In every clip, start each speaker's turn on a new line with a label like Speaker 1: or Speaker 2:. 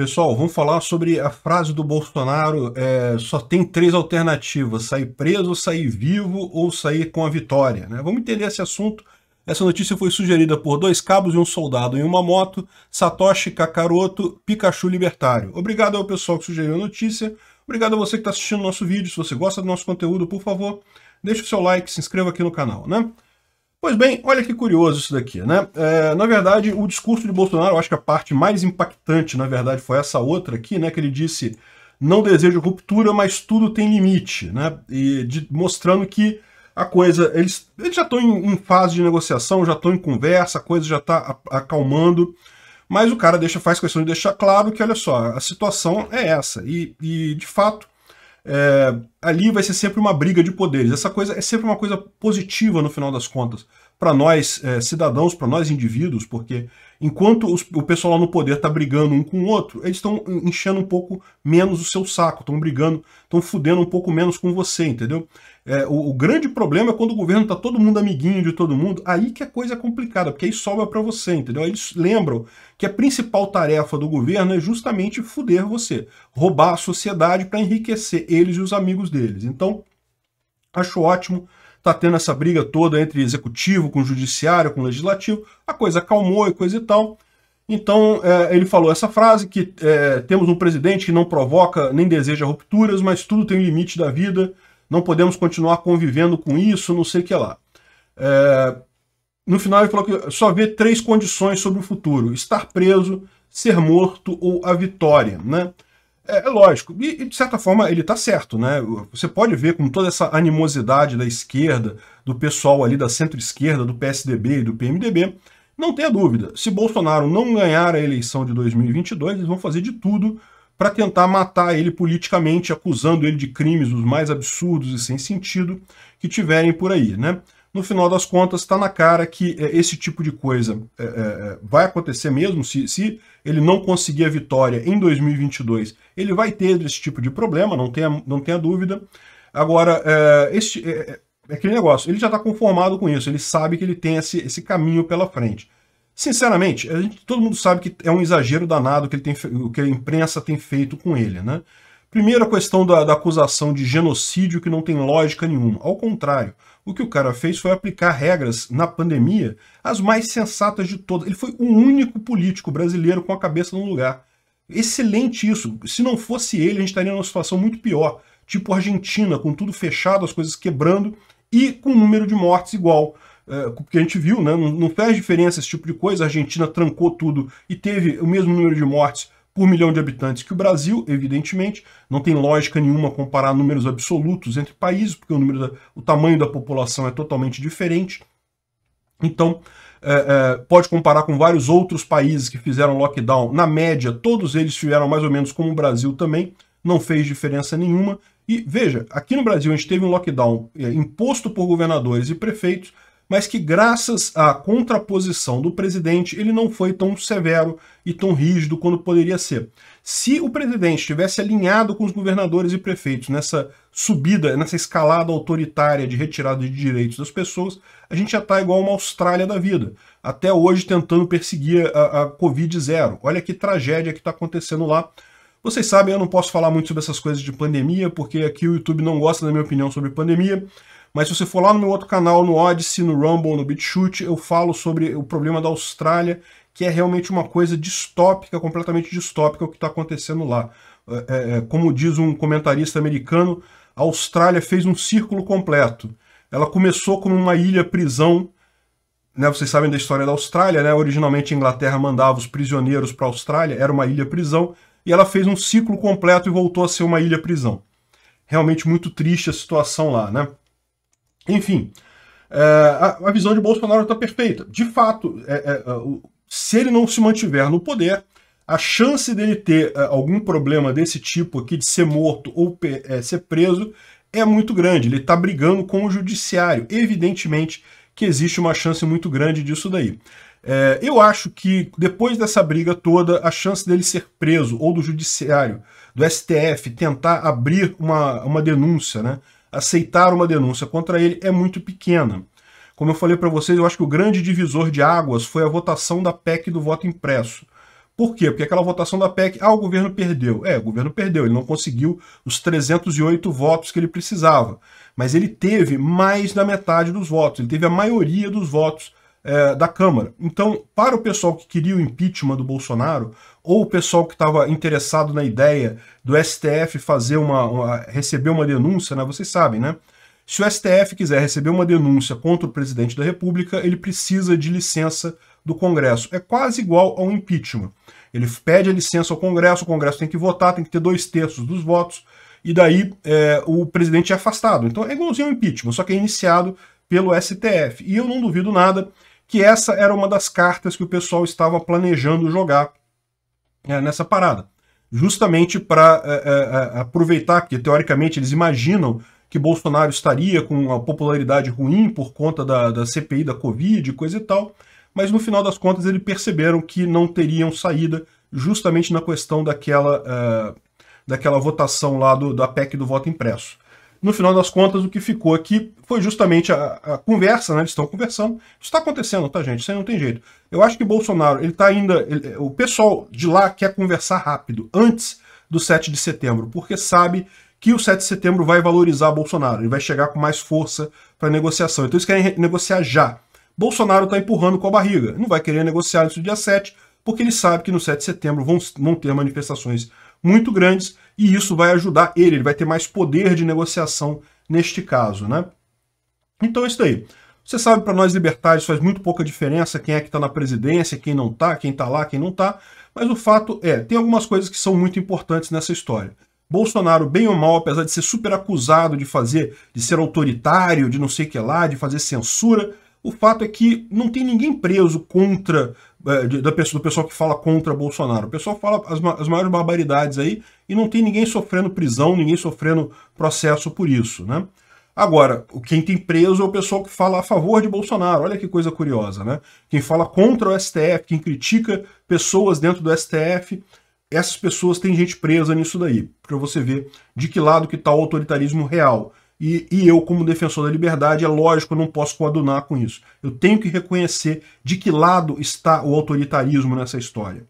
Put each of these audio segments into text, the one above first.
Speaker 1: Pessoal, vamos falar sobre a frase do Bolsonaro: é, só tem três alternativas: sair preso, sair vivo ou sair com a vitória. Né? Vamos entender esse assunto. Essa notícia foi sugerida por dois cabos e um soldado em uma moto, Satoshi Kakaroto, Pikachu Libertário. Obrigado ao pessoal que sugeriu a notícia. Obrigado a você que está assistindo o nosso vídeo. Se você gosta do nosso conteúdo, por favor, deixe o seu like, se inscreva aqui no canal. Né? Pois bem, olha que curioso isso daqui, né? É, na verdade, o discurso de Bolsonaro, eu acho que a parte mais impactante, na verdade, foi essa outra aqui, né? Que ele disse, não desejo ruptura, mas tudo tem limite, né? E de, mostrando que a coisa, eles, eles já estão em, em, fase de negociação, já estão em conversa, a coisa já está acalmando, mas o cara deixa, faz questão de deixar claro que, olha só, a situação é essa. E, e de fato, é, ali vai ser sempre uma briga de poderes. Essa coisa é sempre uma coisa positiva no final das contas, para nós é, cidadãos, para nós indivíduos, porque enquanto os, o pessoal lá no poder está brigando um com o outro, eles estão enchendo um pouco menos o seu saco, estão brigando, estão fudendo um pouco menos com você, entendeu? É, o, o, grande problema é quando o governo está todo mundo amiguinho de todo mundo, aí que a coisa é complicada, porque aí sobra para você, entendeu? Eles lembram que a principal tarefa do governo é justamente fuder você, roubar a sociedade para enriquecer eles e os amigos deles. Então, acho ótimo Tá tendo essa briga toda entre executivo, com judiciário, com legislativo, a coisa acalmou e coisa e tal. Então, é, ele falou essa frase que é, temos um presidente que não provoca nem deseja rupturas, mas tudo tem limite da vida, não podemos continuar convivendo com isso, não sei o que lá. É, no final, ele falou que só vê três condições sobre o futuro, estar preso, ser morto ou a vitória, né? É, é lógico. E, e, de certa forma, ele está certo, né? Você pode ver com toda essa animosidade da esquerda, do pessoal ali da centro-esquerda, do PSDB e do PMDB, não tenha dúvida, se Bolsonaro não ganhar a eleição de 2022, eles vão fazer de tudo para tentar matar ele politicamente, acusando ele de crimes os mais absurdos e sem sentido que tiverem por aí, né? no final das contas está na cara que é, esse tipo de coisa é, é, é, vai acontecer mesmo, se, se ele não conseguir a vitória em 2022, ele vai ter esse tipo de problema, não tenha, não tenha dúvida. Agora, é, é, é, aquele negócio, ele já está conformado com isso, ele sabe que ele tem esse, esse caminho pela frente. Sinceramente, gente, todo mundo sabe que é um exagero danado que ele tem, o que a imprensa tem feito com ele, né? Primeiro, a questão da, da acusação de genocídio que não tem lógica nenhuma. Ao contrário, o que o cara fez foi aplicar regras na pandemia, as mais sensatas de todas. Ele foi o único político brasileiro com a cabeça no lugar. Excelente isso. Se não fosse ele, a gente estaria numa situação muito pior. Tipo Argentina, com tudo fechado, as coisas quebrando e com o número de mortes igual. É, porque a gente viu, né? Não, não faz diferença esse tipo de coisa. A Argentina trancou tudo e teve o mesmo número de mortes por milhão de habitantes que o Brasil, evidentemente. Não tem lógica nenhuma comparar números absolutos entre países, porque o, número da, o tamanho da população é totalmente diferente. Então, é, é, pode comparar com vários outros países que fizeram lockdown. Na média, todos eles fizeram mais ou menos como o Brasil também, não fez diferença nenhuma. E veja, aqui no Brasil a gente teve um lockdown é, imposto por governadores e prefeitos, mas que graças à contraposição do presidente, ele não foi tão severo e tão rígido quanto poderia ser. Se o presidente tivesse alinhado com os governadores e prefeitos nessa subida, nessa escalada autoritária de retirada de direitos das pessoas, a gente já está igual uma Austrália da vida, até hoje tentando perseguir a, a Covid zero. Olha que tragédia que está acontecendo lá. Vocês sabem, eu não posso falar muito sobre essas coisas de pandemia, porque aqui o YouTube não gosta da minha opinião sobre pandemia, mas se você for lá no meu outro canal, no Odyssey, no Rumble, no BitChute, eu falo sobre o problema da Austrália, que é realmente uma coisa distópica, completamente distópica o que está acontecendo lá. É, é, é, como diz um comentarista americano, a Austrália fez um círculo completo. Ela começou como uma ilha-prisão, né, vocês sabem da história da Austrália, né, originalmente a Inglaterra mandava os prisioneiros para a Austrália, era uma ilha-prisão, e ela fez um ciclo completo e voltou a ser uma ilha-prisão. Realmente muito triste a situação lá, né? Enfim, é, a, a, visão de Bolsonaro está perfeita. De fato, é, é, é se ele não se mantiver no poder, a chance dele ter é, algum problema desse tipo aqui, de ser morto ou ser preso, é muito grande. Ele está brigando com o judiciário. Evidentemente que existe uma chance muito grande disso daí. É, eu acho que depois dessa briga toda, a chance dele ser preso ou do judiciário, do STF, tentar abrir uma, uma denúncia, né? aceitar uma denúncia contra ele é muito pequena. Como eu falei para vocês, eu acho que o grande divisor de águas foi a votação da PEC do voto impresso. Por quê? Porque aquela votação da PEC, ah, o governo perdeu. É, o governo perdeu, ele não conseguiu os 308 votos que ele precisava. Mas ele teve mais da metade dos votos, ele teve a maioria dos votos é, da Câmara. Então, para o pessoal que queria o impeachment do Bolsonaro, ou o pessoal que estava interessado na ideia do STF fazer uma, uma, receber uma denúncia, né? Vocês sabem, né? Se o STF quiser receber uma denúncia contra o presidente da República, ele precisa de licença do Congresso. É quase igual ao impeachment. Ele pede a licença ao Congresso, o Congresso tem que votar, tem que ter dois terços dos votos, e daí é, o presidente é afastado. Então é igualzinho ao impeachment, só que é iniciado pelo STF. E eu não duvido nada que essa era uma das cartas que o pessoal estava planejando jogar é, nessa parada. Justamente para é, é, é, aproveitar, porque teoricamente eles imaginam que Bolsonaro estaria com uma popularidade ruim por conta da, da CPI da Covid, coisa e tal, mas no final das contas eles perceberam que não teriam saída justamente na questão daquela, é, daquela votação lá do, da PEC do voto impresso. No final das contas, o que ficou aqui foi justamente a, a conversa, né? Eles estão conversando. Isso está acontecendo, tá, gente? Isso aí não tem jeito. Eu acho que Bolsonaro, ele tá ainda. Ele, o pessoal de lá quer conversar rápido, antes do 7 de setembro, porque sabe que o 7 de setembro vai valorizar Bolsonaro. Ele vai chegar com mais força para negociação. Então eles querem negociar já. Bolsonaro está empurrando com a barriga. Não vai querer negociar isso no dia 7, porque ele sabe que no 7 de setembro vão, vão ter manifestações muito grandes e isso vai ajudar ele, ele vai ter mais poder de negociação neste caso, né? Então é isso daí. Você sabe, para nós libertários faz muito pouca diferença quem é que está na presidência, quem não está, quem está lá, quem não está, mas o fato é, tem algumas coisas que são muito importantes nessa história. Bolsonaro, bem ou mal, apesar de ser super acusado de fazer, de ser autoritário, de não sei o que lá, de fazer censura, o fato é que não tem ninguém preso contra eh, da pessoa, do pessoal que fala contra Bolsonaro. O pessoal fala as, as maiores barbaridades aí e não tem ninguém sofrendo prisão, ninguém sofrendo processo por isso, né? Agora, quem tem preso é o pessoal que fala a favor de Bolsonaro. Olha que coisa curiosa, né? Quem fala contra o STF, quem critica pessoas dentro do STF, essas pessoas têm gente presa nisso daí, para você ver de que lado que está o autoritarismo real. E, e, eu, como defensor da liberdade, é lógico, eu não posso coadunar com isso. Eu tenho que reconhecer de que lado está o autoritarismo nessa história.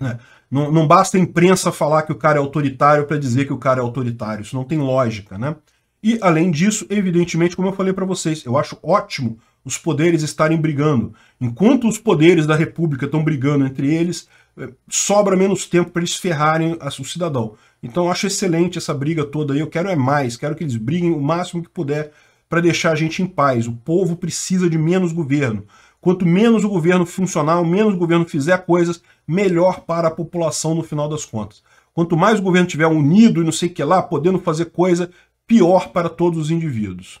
Speaker 1: Né? Não, não basta a imprensa falar que o cara é autoritário para dizer que o cara é autoritário. Isso não tem lógica, né? E, além disso, evidentemente, como eu falei para vocês, eu acho ótimo os poderes estarem brigando. Enquanto os poderes da República estão brigando entre eles, é, sobra menos tempo para eles ferrarem o cidadão. Então eu acho excelente essa briga toda aí. Eu quero é mais, quero que eles briguem o máximo que puder para deixar a gente em paz. O povo precisa de menos governo. Quanto menos o governo funcionar, menos o governo fizer coisas, melhor para a população no final das contas. Quanto mais o governo tiver unido e não sei o que lá, podendo fazer coisa, pior para todos os indivíduos.